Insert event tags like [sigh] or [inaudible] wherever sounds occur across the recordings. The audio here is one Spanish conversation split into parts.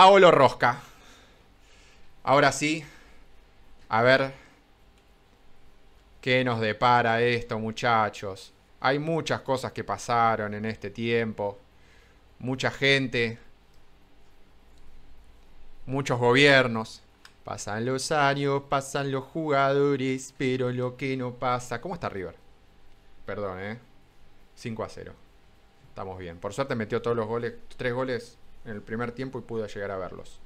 Paolo Rosca. Ahora sí, a ver qué nos depara esto, muchachos. Hay muchas cosas que pasaron en este tiempo. Mucha gente. Muchos gobiernos. Pasan los años, pasan los jugadores, pero lo que no pasa... ¿Cómo está River? Perdón, ¿eh? 5 a 0. Estamos bien. Por suerte metió todos los goles, tres goles en el primer tiempo y pude llegar a verlos.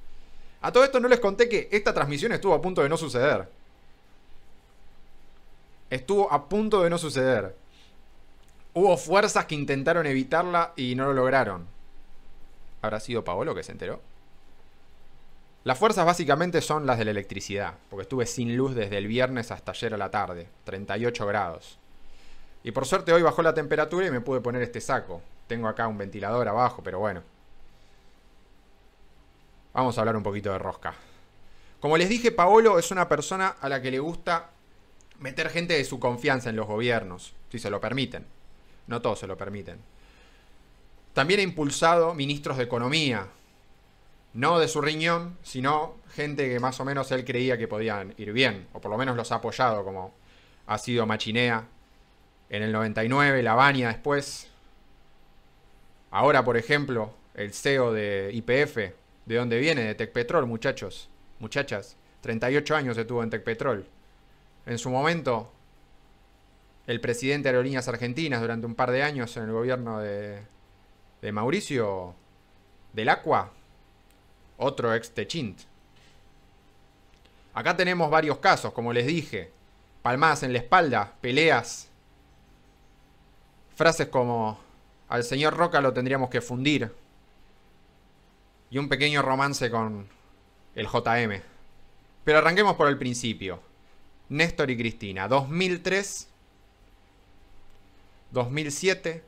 A todo esto no les conté que esta transmisión estuvo a punto de no suceder. Estuvo a punto de no suceder. Hubo fuerzas que intentaron evitarla y no lo lograron. ¿Habrá sido Paolo que se enteró? Las fuerzas básicamente son las de la electricidad, porque estuve sin luz desde el viernes hasta ayer a la tarde, 38 grados. Y por suerte hoy bajó la temperatura y me pude poner este saco. Tengo acá un ventilador abajo, pero bueno vamos a hablar un poquito de rosca. Como les dije, Paolo es una persona a la que le gusta meter gente de su confianza en los gobiernos, si se lo permiten. No todos se lo permiten. También ha impulsado ministros de economía, no de su riñón, sino gente que más o menos él creía que podían ir bien, o por lo menos los ha apoyado, como ha sido Machinea en el 99, Lavania después. Ahora, por ejemplo, el CEO de IPF, ¿De dónde viene? De Tecpetrol, muchachos. Muchachas. 38 años estuvo en Tecpetrol. En su momento, el presidente de Aerolíneas Argentinas durante un par de años en el gobierno de, de Mauricio del Aqua, otro ex Techint. Acá tenemos varios casos, como les dije. Palmadas en la espalda, peleas. Frases como, al señor Roca lo tendríamos que fundir, y un pequeño romance con el JM. Pero arranquemos por el principio. Néstor y Cristina, 2003, 2007,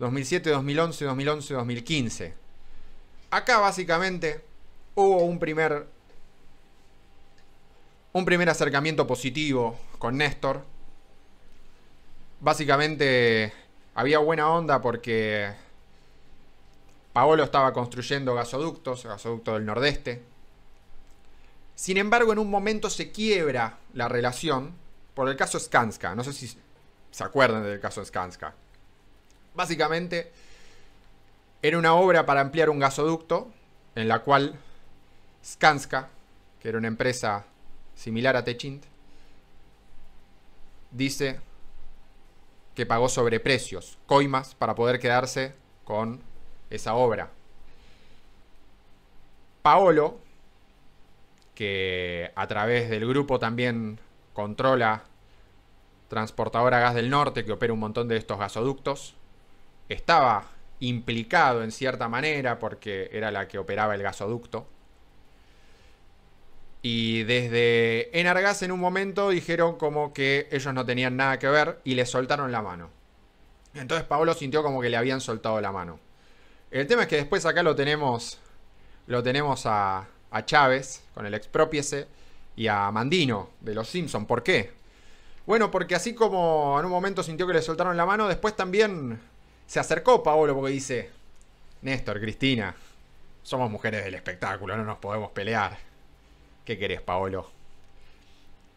2007, 2011, 2011, 2015. Acá básicamente hubo un primer un primer acercamiento positivo con Néstor. Básicamente había buena onda porque Paolo estaba construyendo gasoductos, gasoducto del Nordeste. Sin embargo, en un momento se quiebra la relación por el caso Skanska. No sé si se acuerdan del caso Skanska. Básicamente, era una obra para ampliar un gasoducto en la cual Skanska, que era una empresa similar a Techint, dice que pagó sobreprecios, coimas, para poder quedarse con esa obra. Paolo, que a través del grupo también controla Transportadora Gas del Norte, que opera un montón de estos gasoductos, estaba implicado en cierta manera porque era la que operaba el gasoducto. Y desde Enargas en un momento dijeron como que ellos no tenían nada que ver y le soltaron la mano. Entonces Paolo sintió como que le habían soltado la mano. El tema es que después acá lo tenemos. Lo tenemos a, Chávez con el expropiese y a Mandino de los Simpson. ¿Por qué? Bueno, porque así como en un momento sintió que le soltaron la mano, después también se acercó Paolo porque dice: Néstor, Cristina, somos mujeres del espectáculo, no nos podemos pelear. ¿Qué querés, Paolo?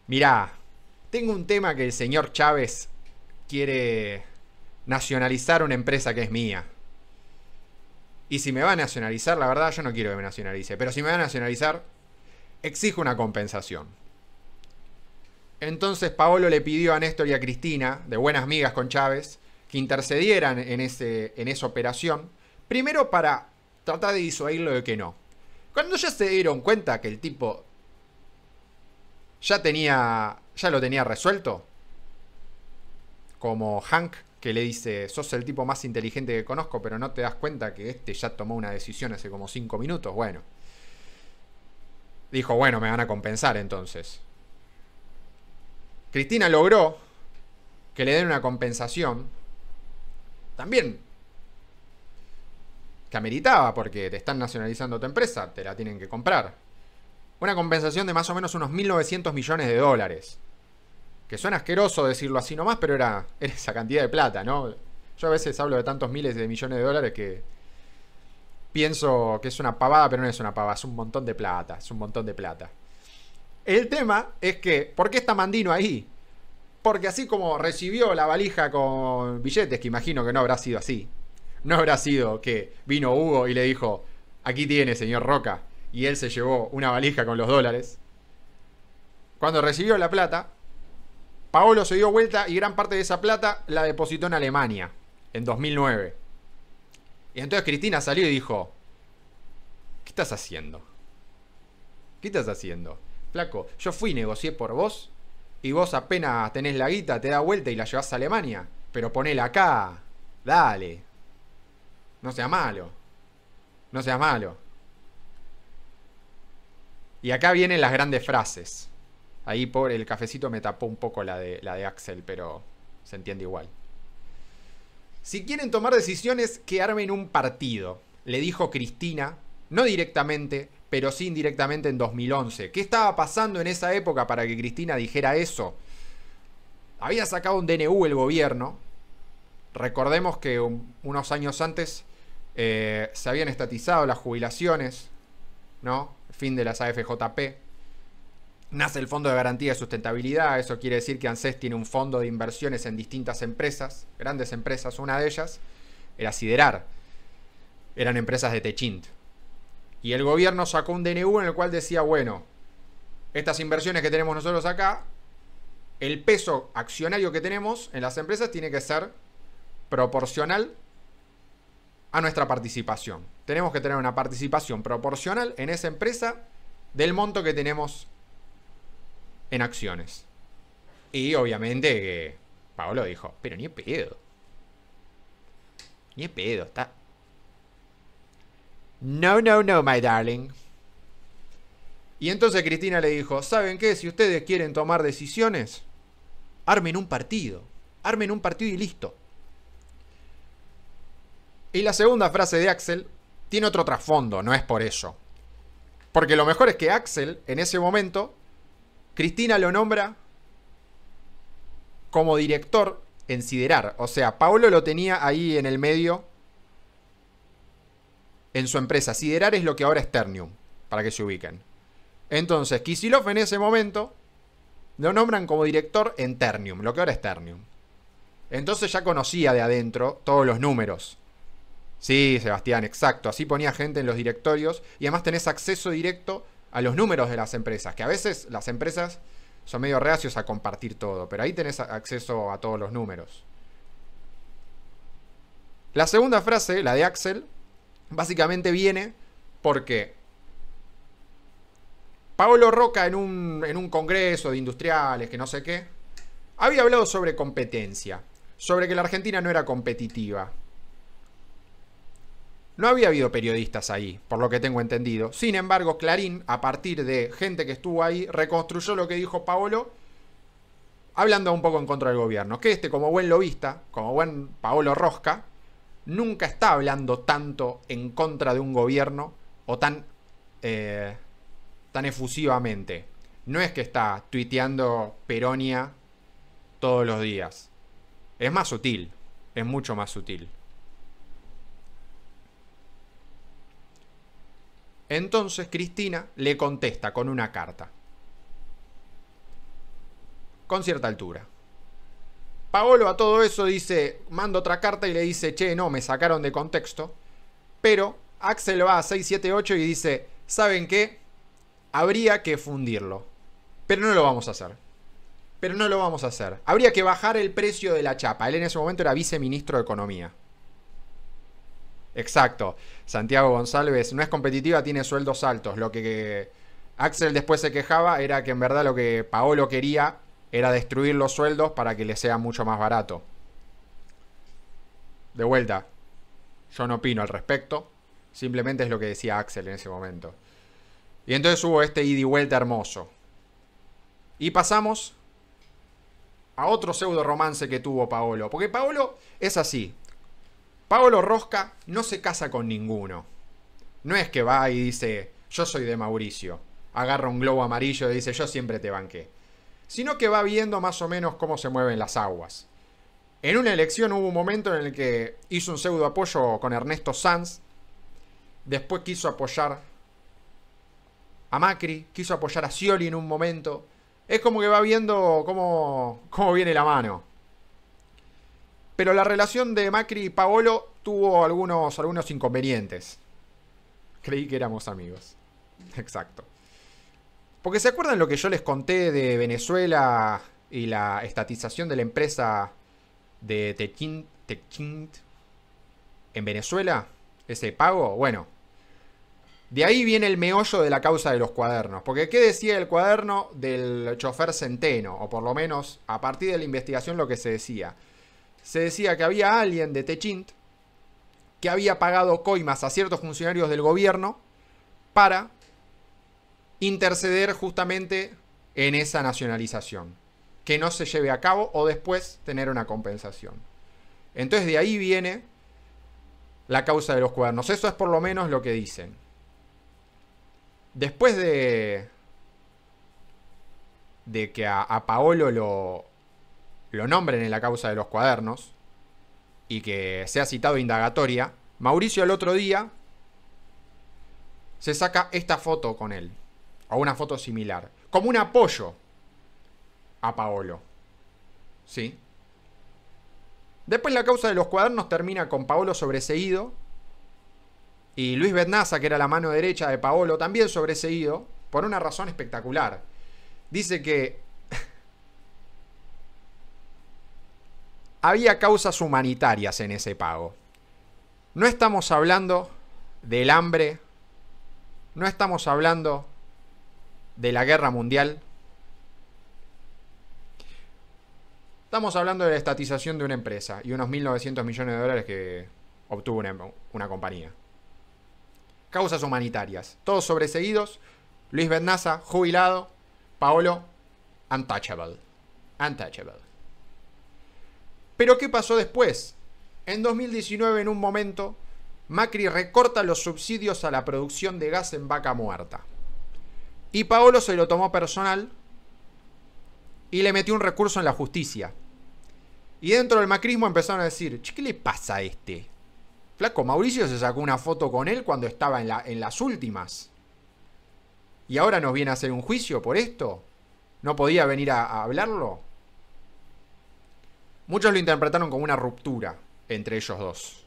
Mirá, tengo un tema que el señor Chávez quiere nacionalizar una empresa que es mía. Y si me va a nacionalizar, la verdad yo no quiero que me nacionalice, pero si me va a nacionalizar, exijo una compensación. Entonces Paolo le pidió a Néstor y a Cristina, de buenas amigas con Chávez, que intercedieran en, ese, en esa operación, primero para tratar de disuadirlo de que no. Cuando ya se dieron cuenta que el tipo ya tenía ya lo tenía resuelto, como Hank que le dice, sos el tipo más inteligente que conozco, pero no te das cuenta que este ya tomó una decisión hace como 5 minutos. Bueno. Dijo, bueno, me van a compensar entonces. Cristina logró que le den una compensación. También. Que ameritaba porque te están nacionalizando tu empresa, te la tienen que comprar. Una compensación de más o menos unos 1.900 millones de dólares. Que suena asqueroso decirlo así nomás, pero era, esa cantidad de plata, ¿no? Yo a veces hablo de tantos miles de millones de dólares que pienso que es una pavada, pero no es una pavada, es un montón de plata, es un montón de plata. El tema es que, ¿por qué está Mandino ahí? Porque así como recibió la valija con billetes, que imagino que no habrá sido así, no habrá sido que vino Hugo y le dijo, aquí tiene, señor Roca, y él se llevó una valija con los dólares. Cuando recibió la plata, Paolo se dio vuelta y gran parte de esa plata la depositó en Alemania en 2009. Y entonces Cristina salió y dijo, ¿qué estás haciendo? ¿Qué estás haciendo? Flaco, yo fui y negocié por vos y vos apenas tenés la guita, te da vuelta y la llevas a Alemania. Pero ponela acá. Dale. No sea malo. No sea malo. Y acá vienen las grandes frases. Ahí por el cafecito me tapó un poco la de, la de Axel, pero se entiende igual. Si quieren tomar decisiones, que armen un partido, le dijo Cristina, no directamente, pero sí indirectamente en 2011. ¿Qué estaba pasando en esa época para que Cristina dijera eso? Había sacado un DNU el gobierno. Recordemos que unos años antes eh, se habían estatizado las jubilaciones, ¿no? Fin de las AFJP. Nace el Fondo de Garantía de Sustentabilidad, eso quiere decir que ANSES tiene un fondo de inversiones en distintas empresas, grandes empresas, una de ellas era Siderar, eran empresas de Techint. Y el gobierno sacó un DNU en el cual decía, bueno, estas inversiones que tenemos nosotros acá, el peso accionario que tenemos en las empresas tiene que ser proporcional a nuestra participación. Tenemos que tener una participación proporcional en esa empresa del monto que tenemos en acciones. Y obviamente que Paolo dijo, pero ni pedo. Ni pedo, está. No, no, no, my darling. Y entonces Cristina le dijo, ¿saben qué? Si ustedes quieren tomar decisiones, armen un partido. Armen un partido y listo. Y la segunda frase de Axel tiene otro trasfondo, no es por eso. Porque lo mejor es que Axel en ese momento Cristina lo nombra como director en Siderar. O sea, Paolo lo tenía ahí en el medio en su empresa. Siderar es lo que ahora es Ternium, para que se ubiquen. Entonces, Kisilov en ese momento lo nombran como director en Ternium, lo que ahora es Ternium. Entonces ya conocía de adentro todos los números. Sí, Sebastián, exacto. Así ponía gente en los directorios y además tenés acceso directo a los números de las empresas, que a veces las empresas son medio reacios a compartir todo, pero ahí tenés acceso a todos los números. La segunda frase, la de Axel, básicamente viene porque Paolo Roca en un, en un congreso de industriales, que no sé qué, había hablado sobre competencia, sobre que la Argentina no era competitiva. No había habido periodistas ahí, por lo que tengo entendido. Sin embargo, Clarín, a partir de gente que estuvo ahí, reconstruyó lo que dijo Paolo, hablando un poco en contra del gobierno. Que este, como buen lobista, como buen Paolo Rosca, nunca está hablando tanto en contra de un gobierno o tan, eh, tan efusivamente. No es que está tuiteando Peronia todos los días. Es más sutil, es mucho más sutil. Entonces Cristina le contesta con una carta. Con cierta altura. Paolo a todo eso dice, manda otra carta y le dice, che, no, me sacaron de contexto. Pero Axel va a 678 y dice, ¿saben qué? Habría que fundirlo. Pero no lo vamos a hacer. Pero no lo vamos a hacer. Habría que bajar el precio de la chapa. Él en ese momento era viceministro de Economía. Exacto. Santiago González no es competitiva, tiene sueldos altos. Lo que Axel después se quejaba era que en verdad lo que Paolo quería era destruir los sueldos para que le sea mucho más barato. De vuelta, yo no opino al respecto. Simplemente es lo que decía Axel en ese momento. Y entonces hubo este ida y vuelta hermoso. Y pasamos a otro pseudo romance que tuvo Paolo. Porque Paolo es así. Pablo Rosca no se casa con ninguno. No es que va y dice, yo soy de Mauricio, agarra un globo amarillo y dice, yo siempre te banqué. Sino que va viendo más o menos cómo se mueven las aguas. En una elección hubo un momento en el que hizo un pseudo apoyo con Ernesto Sanz, después quiso apoyar a Macri, quiso apoyar a Scioli en un momento. Es como que va viendo cómo, cómo viene la mano. Pero la relación de Macri y Paolo tuvo algunos, inconvenientes. Creí que éramos amigos. [laughs] Exacto. Porque se acuerdan lo que yo les conté de Venezuela y la estatización de la empresa de Techint, en Venezuela, ese pago, bueno. De ahí viene el meollo de la causa de los cuadernos. Porque ¿qué decía el cuaderno del chofer Centeno? O por lo menos a partir de la investigación lo que se decía se decía que había alguien de Techint que había pagado coimas a ciertos funcionarios del gobierno para interceder justamente en esa nacionalización, que no se lleve a cabo o después tener una compensación. Entonces de ahí viene la causa de los cuadernos. Eso es por lo menos lo que dicen. Después de, de que a, a Paolo lo, lo nombren en la causa de los cuadernos y que sea citado indagatoria, Mauricio al otro día se saca esta foto con él, o una foto similar, como un apoyo a Paolo. ¿Sí? Después la causa de los cuadernos termina con Paolo sobreseído y Luis Betnaza, que era la mano derecha de Paolo, también sobreseído por una razón espectacular. Dice que había causas humanitarias en ese pago. No estamos hablando del hambre, no estamos hablando de la guerra mundial, estamos hablando de la estatización de una empresa y unos 1.900 millones de dólares que obtuvo una, compañía. Causas humanitarias, todos sobreseguidos, Luis Bernaza, jubilado, Paolo, untouchable. Untouchable. Pero ¿qué pasó después? En 2019, en un momento, Macri recorta los subsidios a la producción de gas en vaca muerta. Y Paolo se lo tomó personal y le metió un recurso en la justicia. Y dentro del macrismo empezaron a decir, ¿qué le pasa a este? Flaco, Mauricio se sacó una foto con él cuando estaba en, las últimas. Y ahora nos viene a hacer un juicio por esto. ¿No podía venir a, a hablarlo? Muchos lo interpretaron como una ruptura entre ellos dos.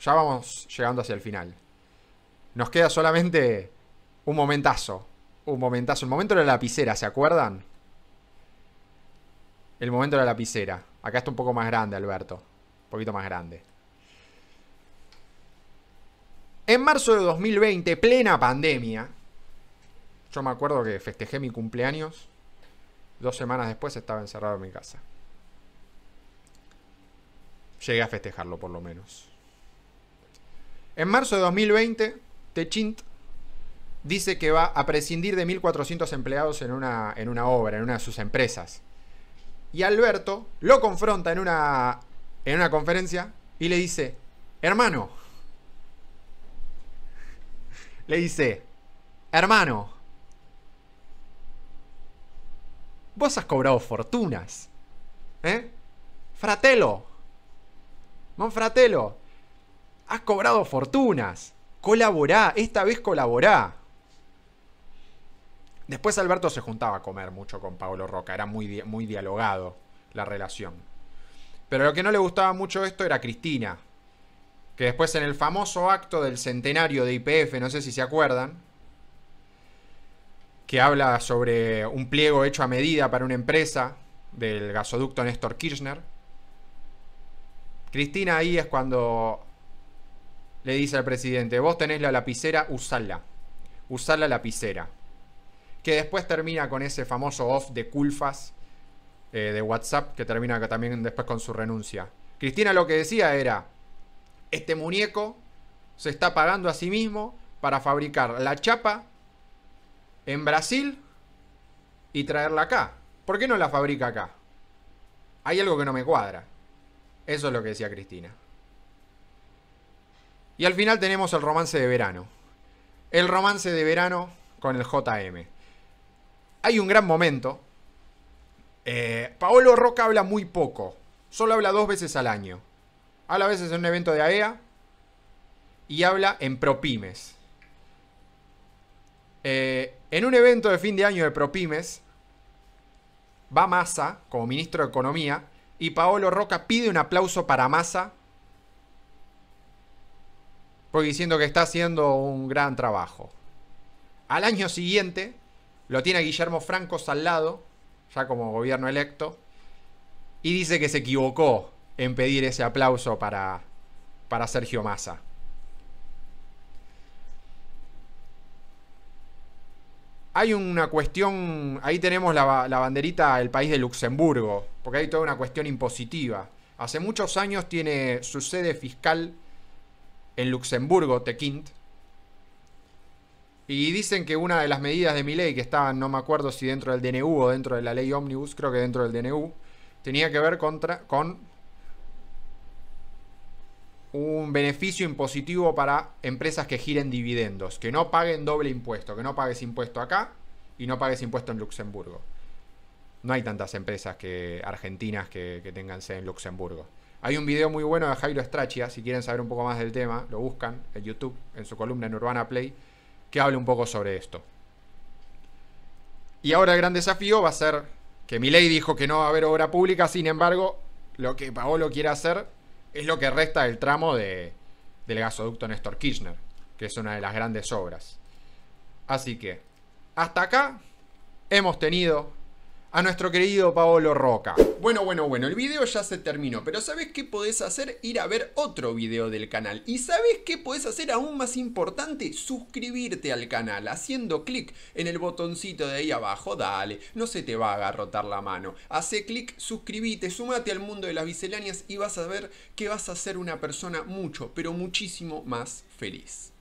Ya vamos llegando hacia el final. Nos queda solamente un momentazo. Un momentazo. El momento de la lapicera, ¿se acuerdan? El momento de la lapicera. Acá está un poco más grande, Alberto. Un poquito más grande. En marzo de 2020, plena pandemia. Yo me acuerdo que festejé mi cumpleaños. Dos semanas después estaba encerrado en mi casa llegué a festejarlo por lo menos. En marzo de 2020, Techint dice que va a prescindir de 1.400 empleados en una, en una obra, en una de sus empresas. Y Alberto lo confronta en una, en una conferencia y le dice, hermano, le dice, hermano, vos has cobrado fortunas, ¿eh? Fratelo, Monfratelo, has cobrado fortunas. Colaborá, esta vez colaborá. Después Alberto se juntaba a comer mucho con Pablo Roca, era muy, muy dialogado la relación. Pero lo que no le gustaba mucho esto era Cristina, que después en el famoso acto del centenario de IPF, no sé si se acuerdan, que habla sobre un pliego hecho a medida para una empresa del gasoducto Néstor Kirchner, Cristina ahí es cuando le dice al presidente, vos tenés la lapicera, usala. Usar la lapicera. Que después termina con ese famoso off de culfas eh, de WhatsApp, que termina también después con su renuncia. Cristina lo que decía era, este muñeco se está pagando a sí mismo para fabricar la chapa en Brasil y traerla acá. ¿Por qué no la fabrica acá? Hay algo que no me cuadra. Eso es lo que decía Cristina. Y al final tenemos el romance de verano. El romance de verano con el JM. Hay un gran momento. Eh, Paolo Roca habla muy poco. Solo habla dos veces al año. Habla a veces en un evento de AEA. E y habla en Propimes. Eh, en un evento de fin de año de Propimes. Va Massa como ministro de Economía y Paolo Roca pide un aplauso para Massa. pues diciendo que está haciendo un gran trabajo. Al año siguiente lo tiene Guillermo Francos al lado, ya como gobierno electo, y dice que se equivocó en pedir ese aplauso para, para Sergio Massa. hay una cuestión, ahí tenemos la, banderita del país de Luxemburgo, porque hay toda una cuestión impositiva. Hace muchos años tiene su sede fiscal en Luxemburgo, Tequint. Y dicen que una de las medidas de mi ley, que estaba, no me acuerdo si dentro del DNU o dentro de la ley Omnibus, creo que dentro del DNU, tenía que ver contra, con un beneficio impositivo para empresas que giren dividendos, que no paguen doble impuesto, que no pagues impuesto acá y no pagues impuesto en Luxemburgo. No hay tantas empresas que argentinas que, tengan sede en Luxemburgo. Hay un video muy bueno de Jairo Strachia, si quieren saber un poco más del tema, lo buscan en YouTube, en su columna en Urbana Play, que habla un poco sobre esto. Y ahora el gran desafío va a ser que mi ley dijo que no va a haber obra pública, sin embargo, lo que Paolo quiere hacer es lo que resta del tramo de, del gasoducto Néstor Kirchner, que es una de las grandes obras. Así que, hasta acá hemos tenido a nuestro querido Paolo Roca. Bueno, bueno, bueno, el video ya se terminó, pero ¿sabes qué podés hacer? Ir a ver otro video del canal. ¿Y sabes qué podés hacer aún más importante? Suscribirte al canal haciendo clic en el botoncito de ahí abajo. Dale, no se te va a agarrotar la mano. Hace clic, suscríbete, súmate al mundo de las biseláneas y vas a ver que vas a ser una persona mucho, pero muchísimo más feliz.